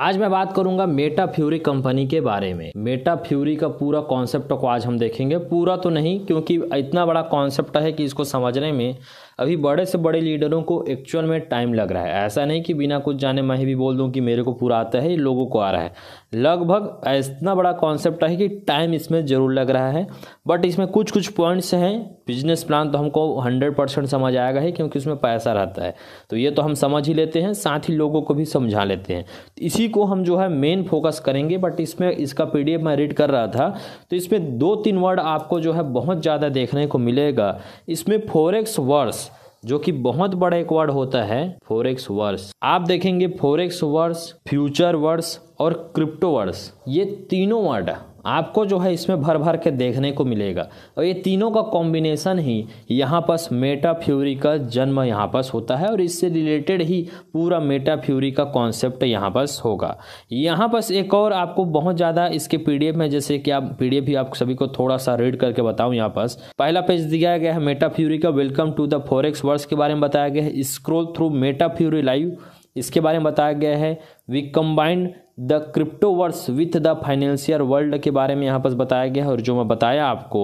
आज मैं बात करूंगा मेटा फ्यूरी कंपनी के बारे में मेटा फ्यूरी का पूरा कॉन्सेप्ट को आज हम देखेंगे पूरा तो नहीं क्योंकि इतना बड़ा कॉन्सेप्ट है कि इसको समझने में अभी बड़े से बड़े लीडरों को एक्चुअल में टाइम लग रहा है ऐसा नहीं कि बिना कुछ जाने मैं भी बोल दूँ कि मेरे को पूरा आता है लोगों को आ रहा है लगभग इतना बड़ा कॉन्सेप्ट है कि टाइम इसमें ज़रूर लग रहा है बट इसमें कुछ कुछ पॉइंट्स हैं बिजनेस प्लान तो हमको हंड्रेड परसेंट समझ आएगा ही क्योंकि उसमें पैसा रहता है तो ये तो हम समझ ही लेते हैं साथ ही लोगों को भी समझा लेते हैं इसी को हम जो है मेन फोकस करेंगे बट इसमें इसका पी मैं रीड कर रहा था तो इसमें दो तीन वर्ड आपको जो है बहुत ज़्यादा देखने को मिलेगा इसमें फोरेक्स वर्ड्स जो कि बहुत बड़ा एक वर्ड होता है फोरेक्स वर्स आप देखेंगे फोरेक्स वर्स फ्यूचर वर्स और क्रिप्टो वर्ड्स ये तीनों वर्ड आपको जो है इसमें भर भर के देखने को मिलेगा और ये तीनों का कॉम्बिनेशन ही यहाँ पर मेटा फ्यूरी का जन्म यहाँ पर होता है और इससे रिलेटेड ही पूरा मेटा फ्यूरी का कॉन्सेप्ट यहाँ पर होगा यहाँ पर एक और आपको बहुत ज़्यादा इसके पीडीएफ में जैसे कि आप पीडीएफ भी आप सभी को थोड़ा सा रीड करके बताऊँ यहाँ पर पहला पेज दिया गया है मेटा फ्यूरी का welcome to the forex words के बारे में बताया गया है scroll through Meta Fury live इसके बारे में बताया गया है we combined the cryptoverse with the financial world के बारे में यहाँ पर बताया गया है और जो मैं बताया आपको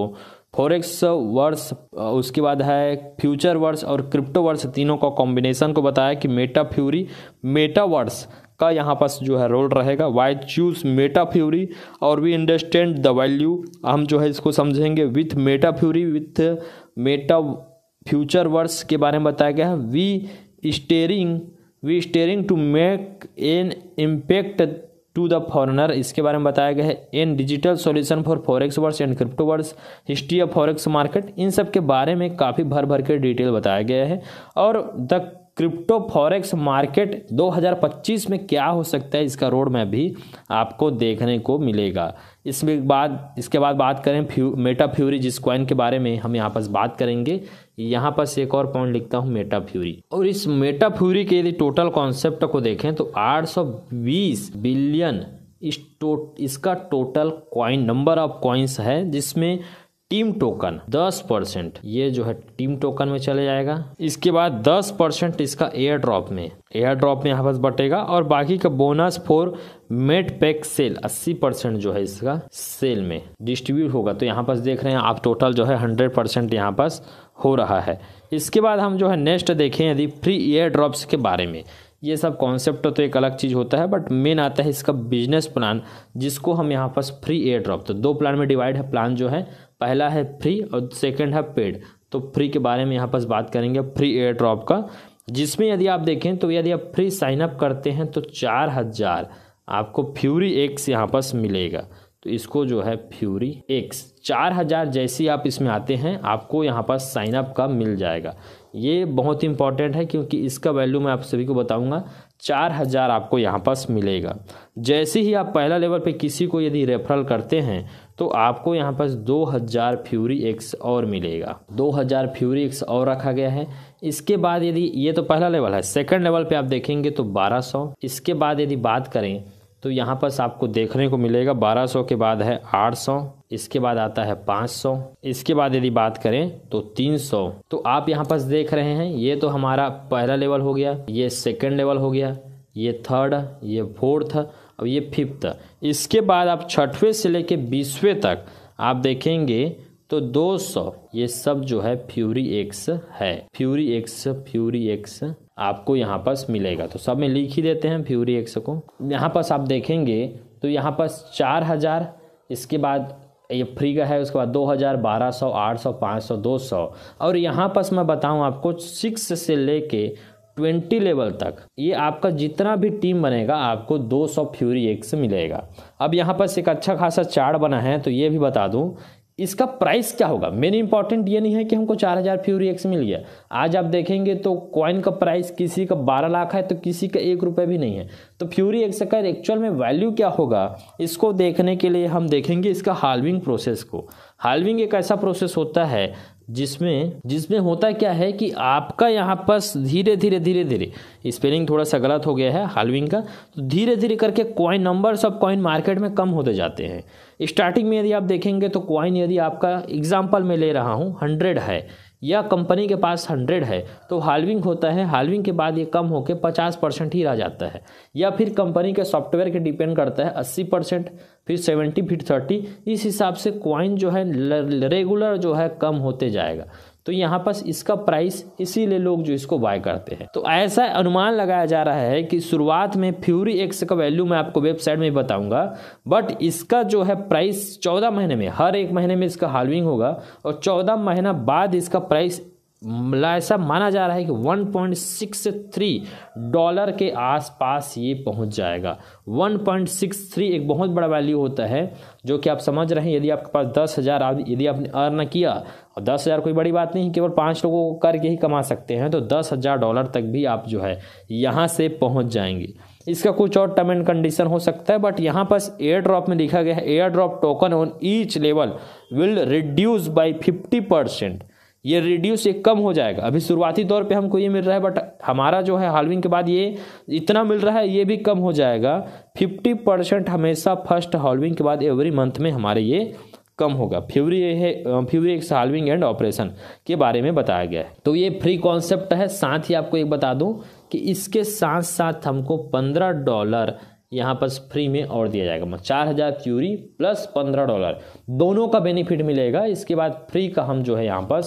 फॉरेक्स वर्स उसके बाद है फ्यूचर वर्स और क्रिप्टो वर्स तीनों का कॉम्बिनेशन को बताया कि मेटा फ्यूरी मेटा वर्स का यहाँ पर जो है रोल रहेगा वाई चूज मेटा फ्यूरी और वी अंडरस्टैंड द वैल्यू हम जो है इसको समझेंगे with Meta Fury with meta future verse के बारे में बताया गया है we steering we steering to make an impact to the foreigner इसके बारे में बताया गया है an digital solution for forex words and crypto words history of forex market इन सब के बारे में काफ़ी भर भर के डिटेल बताया गया है और द क्रिप्टो फॉरेक्स मार्केट 2025 में क्या हो सकता है इसका रोड मैप भी आपको देखने को मिलेगा इसमें बाद इसके बाद बात करें फ्यू मेटा फ्यूरी जिस क्वाइन के बारे में हम यहाँ पर बात करेंगे यहाँ पास एक और पॉइंट लिखता हूँ मेटा फ्यूरी और इस मेटा फ्यूरी के यदि टोटल कॉन्सेप्ट को देखें तो 820 बिलियन इस टो इसका total coin number of coins है जिसमें टीम टोकन 10 परसेंट ये जो है टीम टोकन में चले जाएगा इसके बाद 10 परसेंट इसका एयर ड्रॉप में एयर ड्रॉप में यहाँ पास बटेगा और बाकी का bonus for met pack sale 80 percent जो है इसका सेल में डिस्ट्रीब्यूट होगा तो यहाँ पास देख रहे हैं आप टोटल जो है 100 परसेंट यहाँ पास हो रहा है इसके बाद हम जो है नेक्स्ट देखें यदि फ्री एयर ड्रॉप्स के बारे में ये सब कॉन्सेप्ट तो एक अलग चीज़ होता है बट मेन आता है इसका बिजनेस प्लान जिसको हम यहाँ पास फ्री एयर ड्रॉप तो दो प्लान में डिवाइड है प्लान जो है पहला है फ्री और सेकेंड है पेड तो फ्री के बारे में यहाँ पास बात करेंगे फ्री एयर ड्रॉप का जिसमें यदि आप देखें तो यदि आप फ्री साइनअप करते हैं तो चार हज़ार आपको फ्यूरी एक्स यहाँ पास मिलेगा तो इसको जो है फ्यूरी एक्स चार हज़ार जैसे आप इसमें आते हैं आपको यहाँ पर साइन अप का मिल जाएगा ये बहुत इंपॉर्टेंट है क्योंकि इसका वैल्यू मैं आप सभी को बताऊंगा चार हज़ार आपको यहाँ पास मिलेगा जैसे ही आप पहला लेवल पे किसी को यदि रेफरल करते हैं तो आपको यहाँ पास दो हज़ार फ्यूरी एक्स और मिलेगा दो हज़ार फ्यूरी एक्स और रखा गया है इसके बाद यदि ये तो पहला लेवल है सेकंड लेवल पे आप देखेंगे तो बारह सौ इसके बाद यदि बात करें तो यहाँ पर आपको देखने को मिलेगा 1200 के बाद है 800 इसके बाद आता है 500 इसके बाद यदि बात करें तो 300 तो आप यहाँ पर देख रहे हैं ये तो हमारा पहला लेवल हो गया ये सेकंड लेवल हो गया ये थर्ड ये फोर्थ और ये फिफ्थ इसके बाद आप छठवें से लेके बीसवें तक आप देखेंगे तो 200 ये सब जो है फ्यूरी एक्स है फ्यूरी एक्स फ्यूरी एक्स आपको यहाँ पास मिलेगा तो सब में लिख ही देते हैं फ्यूरी एक्स को यहाँ पास आप देखेंगे तो यहाँ पास चार हज़ार इसके बाद ये फ्री का है उसके बाद दो हज़ार बारह सौ आठ सौ पाँच सौ दो सौ और यहाँ पास मैं बताऊँ आपको सिक्स से ले कर ट्वेंटी लेवल तक ये आपका जितना भी टीम बनेगा आपको दो सौ फ्यूरी एक्स मिलेगा अब यहाँ पास एक अच्छा खासा चार्ट बना है तो ये भी बता दूँ इसका प्राइस क्या होगा मेन इंपॉर्टेंट ये नहीं है कि हमको चार हज़ार फ्यूरी एक्स मिल गया आज आप देखेंगे तो कॉइन का प्राइस किसी का बारह लाख है तो किसी का एक रुपये भी नहीं है तो फ्यूरी एक्स का एक्चुअल में वैल्यू क्या होगा इसको देखने के लिए हम देखेंगे इसका हालविंग प्रोसेस को हालविंग एक ऐसा प्रोसेस होता है जिसमें जिसमें होता क्या है कि आपका यहाँ पर धीरे धीरे धीरे धीरे स्पेलिंग थोड़ा सा गलत हो गया है हालविंग का तो धीरे धीरे करके coin numbers of coin market में कम होते जाते हैं स्टार्टिंग में यदि आप देखेंगे तो कॉइन यदि आपका एग्जाम्पल में ले रहा हूँ हंड्रेड है या कंपनी के पास हंड्रेड है तो हालविंग होता है हालविंग के बाद ये कम होकर पचास परसेंट ही रह जाता है या फिर कंपनी के सॉफ्टवेयर के डिपेंड करता है अस्सी परसेंट फिर सेवेंटी फिर थर्टी इस हिसाब से क्वाइन जो है रेगुलर जो है कम होते जाएगा तो यहाँ पर इसका प्राइस इसीलिए लोग जो इसको बाय करते हैं तो ऐसा अनुमान लगाया जा रहा है कि शुरुआत में फ्यूरी एक्स का वैल्यू मैं आपको वेबसाइट में बताऊंगा बट इसका जो है प्राइस चौदह महीने में हर एक महीने में इसका हालविंग होगा और चौदह महीना बाद इसका प्राइस ऐसा माना जा रहा है कि 1.63 डॉलर के आसपास ये पहुंच जाएगा 1.63 एक बहुत बड़ा वैल्यू होता है जो कि आप समझ रहे हैं यदि आपके पास दस हज़ार यदि आपने अर्न किया और दस हज़ार कोई बड़ी बात नहीं केवल पाँच लोगों को करके ही कमा सकते हैं तो दस हज़ार डॉलर तक भी आप जो है यहाँ से पहुँच जाएंगे इसका कुछ और टर्म एंड कंडीशन हो सकता है बट यहाँ पर एयर ड्रॉप में लिखा गया है airdrop token on each level will reduce by fifty percent ये रिड्यूस ये कम हो जाएगा अभी शुरुआती तौर पे हमको ये मिल रहा है बट हमारा जो है हालविंग के बाद ये इतना मिल रहा है ये भी कम हो जाएगा फिफ्टी परसेंट हमेशा फर्स्ट हालविंग के बाद एवरी मंथ में हमारे ये कम होगा फ्यूरी है फ्यूरी एक सालविंग एंड ऑपरेशन के बारे में बताया गया है तो ये फ्री कॉन्सेप्ट है साथ ही आपको एक बता दूं कि इसके साथ साथ हमको पंद्रह डॉलर यहाँ पर फ्री में और दिया जाएगा मतलब चार हज़ार क्यूरी प्लस पंद्रह डॉलर दोनों का बेनिफिट मिलेगा इसके बाद फ्री का हम जो है यहाँ पर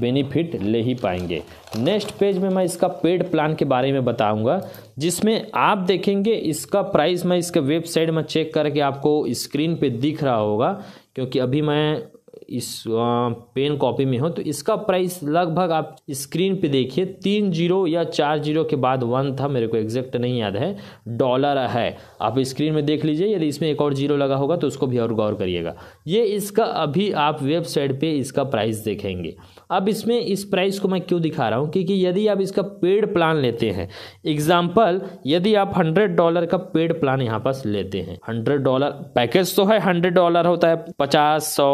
बेनिफिट ले ही पाएंगे नेक्स्ट पेज में मैं इसका पेड प्लान के बारे में बताऊंगा जिसमें आप देखेंगे इसका प्राइस मैं इसके वेबसाइट में चेक करके आपको स्क्रीन पे दिख रहा होगा क्योंकि अभी मैं इस पेन कॉपी में हो तो इसका प्राइस लगभग आप स्क्रीन पे देखिए तीन जीरो या चार जीरो के बाद वन था मेरे को एग्जैक्ट नहीं याद है डॉलर है आप स्क्रीन में देख लीजिए यदि इसमें एक और जीरो लगा होगा तो उसको भी और गौर करिएगा ये इसका अभी आप वेबसाइट पे इसका प्राइस देखेंगे अब इसमें इस प्राइस को मैं क्यों दिखा रहा हूँ क्योंकि यदि आप इसका पेड प्लान लेते हैं एग्जाम्पल यदि आप हंड्रेड डॉलर का पेड प्लान यहाँ पास लेते हैं हंड्रेड डॉलर पैकेज तो है हंड्रेड डॉलर होता है पचास सौ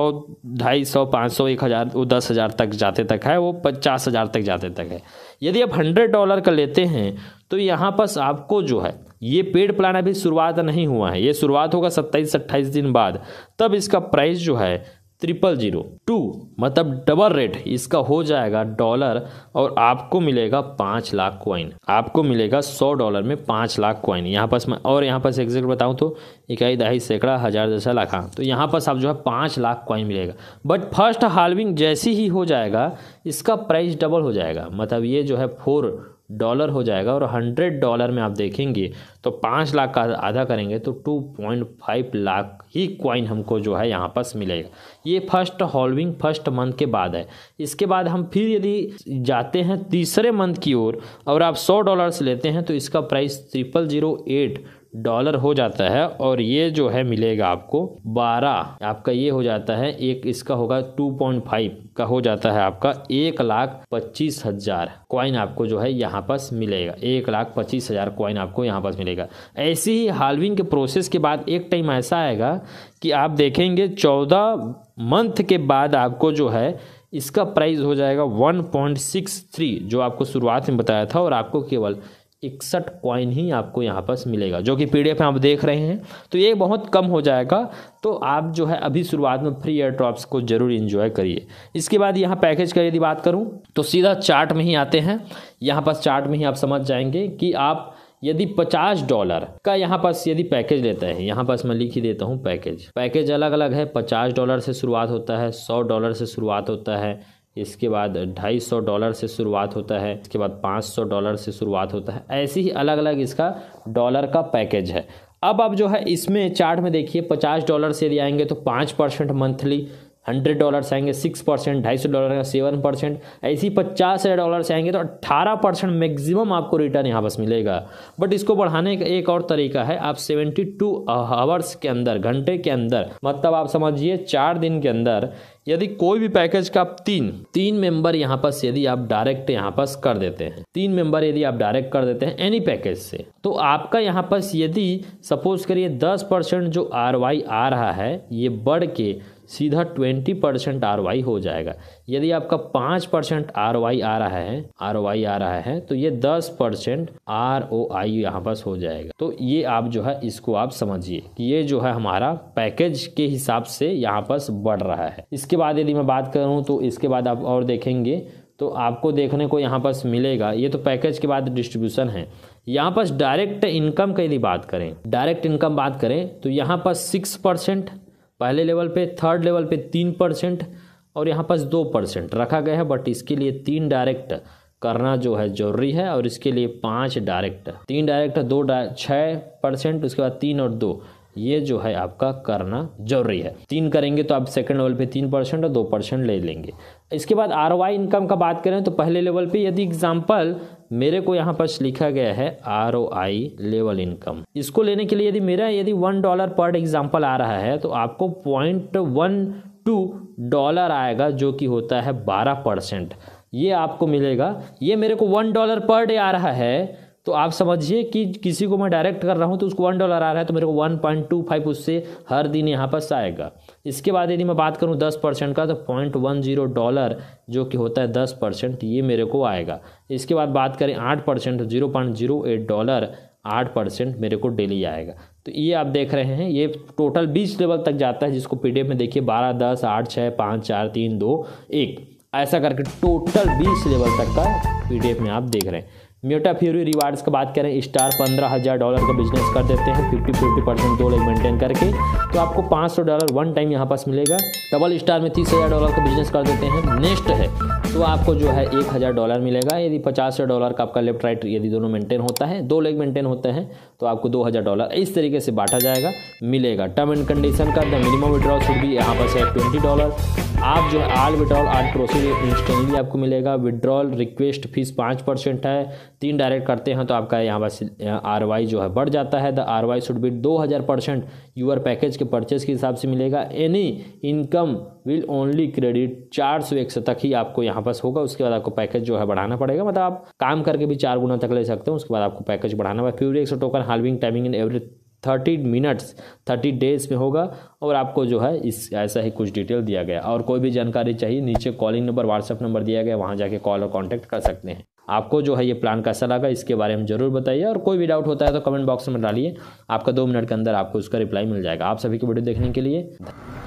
ढाई सौ पाँच सौ एक हज़ार वो दस हज़ार तक जाते तक है वो पचास हज़ार तक जाते तक है यदि आप हंड्रेड डॉलर का लेते हैं तो यहाँ पर आपको जो है ये पेड प्लान अभी शुरुआत नहीं हुआ है ये शुरुआत होगा सत्ताईस अट्ठाईस दिन बाद तब इसका प्राइस जो है ट्रिपल जीरो टू मतलब डबल रेट इसका हो जाएगा डॉलर और आपको मिलेगा पाँच लाख क्वाइन आपको मिलेगा सौ डॉलर में पाँच लाख क्वाइन यहाँ पास मैं और यहाँ पास एग्जैक्ट बताऊँ तो इकाई दहाई सैकड़ा हज़ार दशा लाखा हाँ, तो यहाँ पास आप जो है पाँच लाख क्वाइन मिलेगा बट फर्स्ट हालविंग जैसी ही हो जाएगा इसका प्राइस डबल हो जाएगा मतलब ये जो है फोर डॉलर हो जाएगा और हंड्रेड डॉलर में आप देखेंगे तो पाँच लाख का आधा करेंगे तो टू पॉइंट फाइव लाख ही क्वाइन हमको जो है यहाँ पास मिलेगा ये फर्स्ट हॉलविंग फर्स्ट मंथ के बाद है इसके बाद हम फिर यदि जाते हैं तीसरे मंथ की ओर और, और आप सौ डॉलर्स लेते हैं तो इसका price triple zero eight dollar हो जाता है और ये जो है मिलेगा आपको बारह आपका ये हो जाता है एक इसका होगा टू पॉइंट फाइव का हो जाता है आपका एक लाख पच्चीस हजार क्वाइन आपको जो है यहाँ पास मिलेगा एक लाख पच्चीस हजार क्वाइन आपको यहाँ पास मिलेगा ऐसे ही हालविंग के प्रोसेस के बाद एक टाइम ऐसा आएगा कि आप देखेंगे चौदह मंथ के बाद आपको जो है इसका प्राइस हो जाएगा 1.63 जो आपको शुरुआत में बताया था और आपको केवल इकसठ कॉइन ही आपको यहाँ पर मिलेगा जो कि पी में आप देख रहे हैं तो ये बहुत कम हो जाएगा तो आप जो है अभी शुरुआत में फ्री एयर ड्रॉप्स को जरूर इन्जॉय करिए इसके बाद यहाँ पैकेज का यदि बात करूँ तो सीधा चार्ट में ही आते हैं यहाँ पर चार्ट में ही आप समझ जाएंगे कि आप यदि पचास डॉलर का यहाँ पास यदि पैकेज लेते हैं यहाँ पास मैं लिख ही देता हूँ पैकेज पैकेज अलग अलग है पचास डॉलर से शुरुआत होता है सौ डॉलर से शुरुआत होता है इसके बाद ढाई सौ डॉलर से शुरुआत होता है इसके बाद पाँच सौ डॉलर से शुरुआत होता है ऐसे ही अलग अलग इसका डॉलर का पैकेज है अब आप जो है इसमें चार्ट में देखिए पचास डॉलर से यदि आएंगे तो पाँच परसेंट मंथली हंड्रेड डॉलर्स आएंगे सिक्स परसेंट ढाई सौ डॉलर आएंगे सेवन परसेंट ऐसी पचास हज़ार डॉलर्स आएंगे तो अट्ठारह परसेंट मैक्सिमम आपको रिटर्न यहाँ बस मिलेगा बट इसको बढ़ाने का एक और तरीका है आप सेवेंटी टू आवर्स के अंदर घंटे के अंदर मतलब आप समझिए चार दिन के अंदर यदि कोई भी पैकेज का आप तीन तीन मेंबर यहाँ पास यदि आप डायरेक्ट यहाँ पास कर देते हैं तीन मेंबर यदि आप डायरेक्ट कर देते हैं एनी पैकेज से तो आपका यहाँ पास यदि सपोज करिए दस परसेंट जो आर आ रहा है ये बढ़ के सीधा ट्वेंटी परसेंट आर वाई हो जाएगा यदि आपका पाँच परसेंट आर वाई आ रहा है आर वाई आ रहा है तो ये दस परसेंट आर ओ आई यहाँ पास हो जाएगा तो ये आप जो है इसको आप समझिए कि ये जो है हमारा पैकेज के हिसाब से यहाँ पास बढ़ रहा है इसके बाद यदि मैं बात करूँ तो इसके बाद आप और देखेंगे तो आपको देखने को यहाँ पास मिलेगा ये तो पैकेज के बाद डिस्ट्रीब्यूशन है यहाँ पास डायरेक्ट इनकम की यदि बात करें डायरेक्ट इनकम बात करें तो यहाँ पास सिक्स परसेंट पहले लेवल पे थर्ड लेवल पे तीन परसेंट और यहाँ पास दो परसेंट रखा गया है बट इसके लिए तीन डायरेक्ट करना जो है जरूरी है और इसके लिए पाँच डायरेक्ट तीन डायरेक्ट दो छः परसेंट उसके बाद तीन और दो ये जो है आपका करना जरूरी है तीन करेंगे तो आप सेकंड लेवल पे तीन परसेंट और दो परसेंट ले लेंगे इसके बाद आर इनकम का बात करें तो पहले लेवल पे यदि एग्जाम्पल मेरे को यहाँ पर लिखा गया है आर आई लेवल इनकम इसको लेने के लिए यदि मेरा यदि वन डॉलर पर एग्जाम्पल आ रहा है तो आपको पॉइंट वन टू डॉलर आएगा जो कि होता है बारह परसेंट ये आपको मिलेगा ये मेरे को वन डॉलर पर डे आ रहा है तो आप समझिए कि किसी को मैं डायरेक्ट कर रहा हूँ तो उसको वन डॉलर आ रहा है तो मेरे को वन पॉइंट टू फाइव उससे हर दिन यहाँ पर आएगा इसके बाद यदि मैं बात करूँ दस परसेंट का तो पॉइंट वन जीरो डॉलर जो कि होता है दस परसेंट ये मेरे को आएगा इसके बाद बात करें आठ percent zero point zero eight dollar आठ परसेंट मेरे को डेली आएगा तो ये आप देख रहे हैं ये टोटल बीस लेवल तक जाता है जिसको पी में देखिए बारह दस आठ छः पाँच चार तीन दो एक ऐसा करके टोटल बीस लेवल तक का पी में आप देख रहे हैं म्यूटा फ्यूरी रिवार्ड्स की बात करें स्टार पंद्रह हज़ार डॉलर का बिजनेस कर देते हैं फिफ्टी फिफ्टी परसेंट दो लेग मेंटेन करके तो आपको पाँच सौ डॉलर वन टाइम यहाँ पास मिलेगा डबल स्टार में तीस हज़ार डॉलर का बिजनेस कर देते हैं नेक्स्ट है तो आपको जो है एक हज़ार डॉलर मिलेगा यदि पचास डॉलर का आपका लेफ्ट राइट यदि दोनों मेंटेन होता है दो लेग मेंटेन होते हैं तो आपको दो हज़ार डॉलर इस तरीके से बांटा जाएगा मिलेगा टर्म एंड कंडीशन का द मिनिमम विड्रॉ शुड भी यहाँ पर है ट्वेंटी डॉलर आप जो है all withdrawal all process instantly आपको मिलेगा विड्रॉल रिक्वेस्ट फीस पाँच परसेंट है तीन डायरेक्ट करते हैं तो आपका यहाँ पर आर वाई जो है बढ़ जाता है the R Y should be दो हज़ार परसेंट यूअर पैकेज के परचेज के हिसाब से मिलेगा any income will only credit चार सौ एक तक ही आपको यहाँ पास होगा उसके बाद आपको पैकेज जो है बढ़ाना पड़ेगा मतलब आप काम करके भी चार गुना तक ले सकते हैं उसके बाद आपको पैकेज बढ़ाना पड़ेगा फ्यूरी एक सौ token halving timing in every thirty minutes thirty days में होगा और आपको जो है इस ऐसा ही कुछ डिटेल दिया गया और कोई भी जानकारी चाहिए नीचे कॉलिंग नंबर व्हाट्सअप नंबर दिया गया वहाँ जाके कॉल और कॉन्टैक्ट कर सकते हैं आपको जो है ये प्लान कैसा लगा इसके बारे में जरूर बताइए और कोई भी डाउट होता है तो कमेंट बॉक्स में डालिए आपका दो मिनट के अंदर आपको उसका रिप्लाई मिल जाएगा आप सभी की वीडियो देखने के लिए